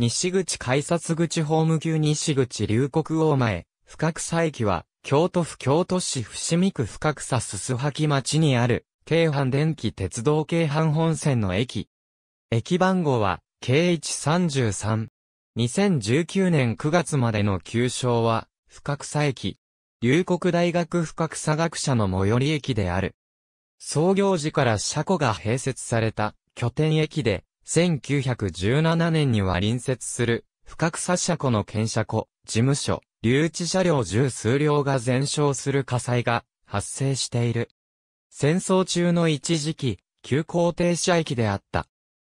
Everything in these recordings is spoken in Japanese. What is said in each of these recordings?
西口改札口ホーム級西口龍谷王前、深草駅は、京都府京都市伏見区深草すすはき町にある、京阪電気鉄道京阪本線の駅。駅番号は、K133。2019年9月までの旧称は、深草駅。龍谷大学深草学者の最寄り駅である。創業時から車庫が併設された拠点駅で、1917年には隣接する、深草車庫の検車庫、事務所、留置車両十数両が全焼する火災が発生している。戦争中の一時期、急行停車駅であった。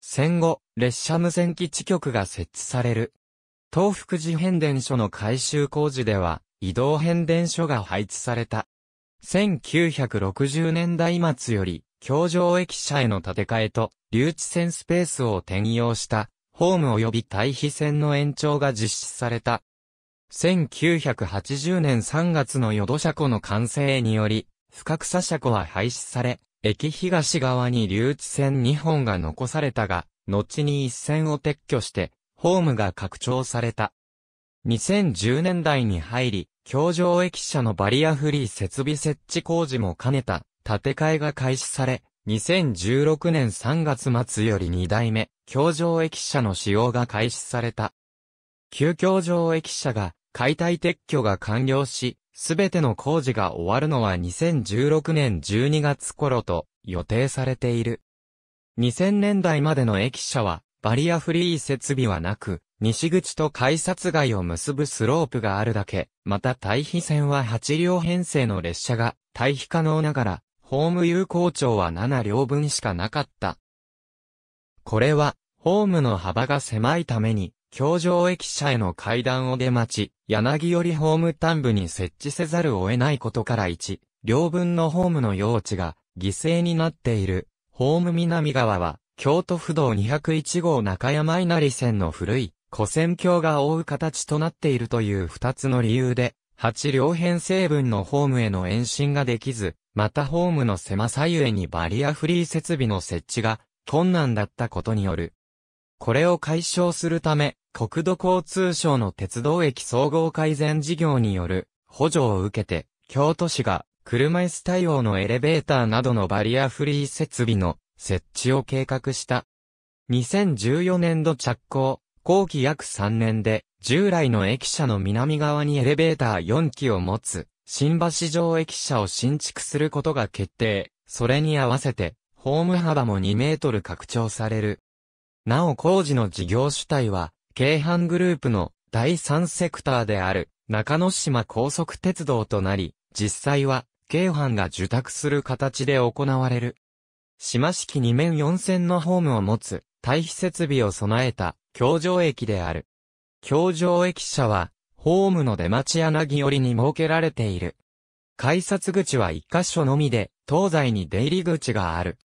戦後、列車無線基地局が設置される。東福寺変電所の改修工事では、移動変電所が配置された。1960年代末より、京城駅舎への建て替えと、留置線スペースを転用した、ホーム及び対比線の延長が実施された。1980年3月の淀車庫の完成により、深草車庫は廃止され、駅東側に留置線2本が残されたが、後に一線を撤去して、ホームが拡張された。2010年代に入り、京上駅舎のバリアフリー設備設置工事も兼ねた建て替えが開始され、2016年3月末より2代目、橋上駅舎の使用が開始された。旧橋上駅舎が、解体撤去が完了し、すべての工事が終わるのは2016年12月頃と予定されている。2000年代までの駅舎は、バリアフリー設備はなく、西口と改札街を結ぶスロープがあるだけ、また対比線は8両編成の列車が、対比可能ながら、ホーム有効長は7両分しかなかった。これは、ホームの幅が狭いために、京城駅舎への階段を出待ち、柳よりホーム端部に設置せざるを得ないことから1、両分のホームの用地が犠牲になっている。ホーム南側は、京都府道201号中山稲荷線の古い、古線橋が覆う形となっているという2つの理由で、8両編成分のホームへの延伸ができず、またホームの狭さゆえにバリアフリー設備の設置が困難だったことによる。これを解消するため、国土交通省の鉄道駅総合改善事業による補助を受けて、京都市が車椅子対応のエレベーターなどのバリアフリー設備の設置を計画した。2014年度着工、後期約3年で、従来の駅舎の南側にエレベーター4基を持つ、新橋城駅舎を新築することが決定。それに合わせて、ホーム幅も2メートル拡張される。なお工事の事業主体は、京阪グループの第3セクターである中之島高速鉄道となり、実際は京阪が受託する形で行われる。島式2面4線のホームを持つ、対比設備を備えた、京城駅である。京城駅舎は、ホームの出町柳寄りに設けられている。改札口は一箇所のみで、東西に出入り口がある。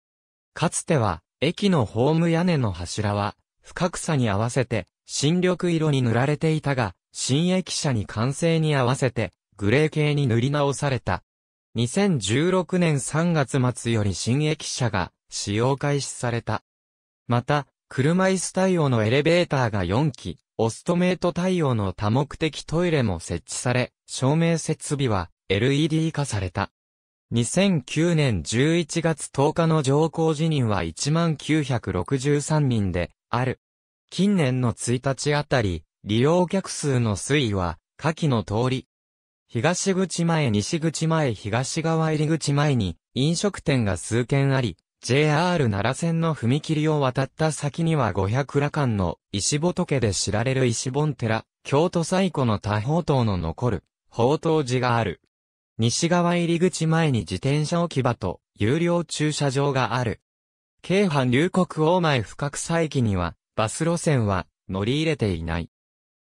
かつては、駅のホーム屋根の柱は、深草に合わせて、新緑色に塗られていたが、新駅舎に完成に合わせて、グレー系に塗り直された。2016年3月末より新駅舎が使用開始された。また、車椅子対応のエレベーターが4機、オストメイト対応の多目的トイレも設置され、照明設備は LED 化された。2009年11月10日の上降辞任は1963人である。近年の1日あたり、利用客数の推移は、下記の通り。東口前西口前東側入口前に飲食店が数軒あり、JR 奈良線の踏切を渡った先には五百羅漢の石仏で知られる石本寺、京都最古の多宝塔の残る、宝塔寺がある。西側入り口前に自転車置き場と有料駐車場がある。京阪龍谷大前深草駅には、バス路線は乗り入れていない。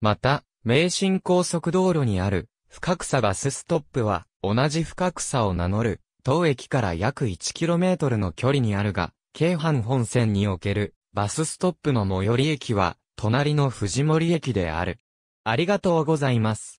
また、名神高速道路にある、深草バスストップは、同じ深草を名乗る、当駅から約 1km の距離にあるが、京阪本線におけるバスストップの最寄り駅は、隣の藤森駅である。ありがとうございます。